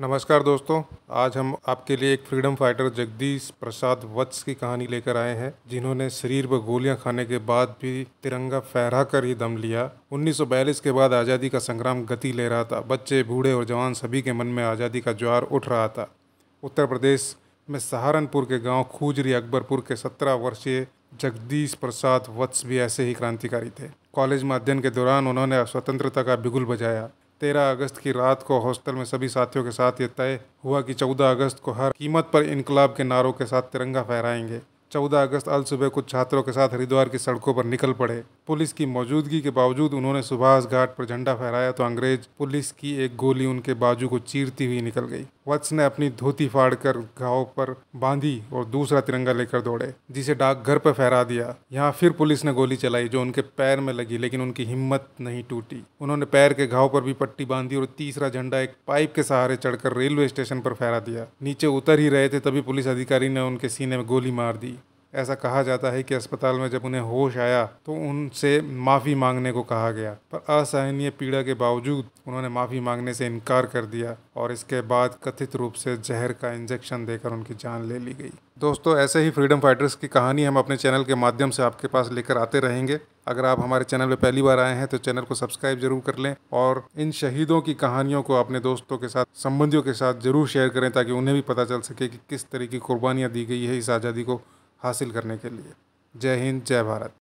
नमस्कार दोस्तों आज हम आपके लिए एक फ्रीडम फाइटर जगदीश प्रसाद वत्स की कहानी लेकर आए हैं जिन्होंने शरीर पर गोलियां खाने के बाद भी तिरंगा फहरा कर ही दम लिया 1942 के बाद आज़ादी का संग्राम गति ले रहा था बच्चे बूढ़े और जवान सभी के मन में आज़ादी का ज्वार उठ रहा था उत्तर प्रदेश में सहारनपुर के गाँव खूजरी अकबरपुर के सत्रह वर्षीय जगदीश प्रसाद वत्स भी ऐसे ही क्रांतिकारी थे कॉलेज में अध्ययन के दौरान उन्होंने स्वतंत्रता का बिगुल बजाया तेरह अगस्त की रात को हॉस्टल में सभी साथियों के साथ ये तय हुआ कि चौदह अगस्त को हर कीमत पर इनकलाब के नारों के साथ तिरंगा फहराएंगे चौदह अगस्त अल सुबह कुछ छात्रों के साथ हरिद्वार की सड़कों पर निकल पड़े पुलिस की मौजूदगी के बावजूद उन्होंने सुभाष घाट पर झंडा फहराया तो अंग्रेज पुलिस की एक गोली उनके बाजू को चीरती हुई निकल गई वत्स ने अपनी धोती फाड़कर घाव पर बांधी और दूसरा तिरंगा लेकर दौड़े जिसे डाक घर पर फहरा दिया यहाँ फिर पुलिस ने गोली चलाई जो उनके पैर में लगी लेकिन उनकी हिम्मत नहीं टूटी उन्होंने पैर के घाव पर भी पट्टी बांधी और तीसरा झंडा एक पाइप के सहारे चढ़कर रेलवे स्टेशन पर फहरा दिया नीचे उतर ही रहे थे तभी पुलिस अधिकारी ने उनके सीने में गोली मार दी ऐसा कहा जाता है कि अस्पताल में जब उन्हें होश आया तो उनसे माफ़ी मांगने को कहा गया पर असहनीय पीड़ा के बावजूद उन्होंने माफ़ी मांगने से इनकार कर दिया और इसके बाद कथित रूप से जहर का इंजेक्शन देकर उनकी जान ले ली गई दोस्तों ऐसे ही फ्रीडम फाइटर्स की कहानी हम अपने चैनल के माध्यम से आपके पास लेकर आते रहेंगे अगर आप हमारे चैनल पर पहली बार आए हैं तो चैनल को सब्सक्राइब जरूर कर लें और इन शहीदों की कहानियों को अपने दोस्तों के साथ संबंधियों के साथ जरूर शेयर करें ताकि उन्हें भी पता चल सके कि किस तरह की कुर्बानियाँ दी गई है इस आज़ादी को हासिल करने के लिए जय हिंद जय भारत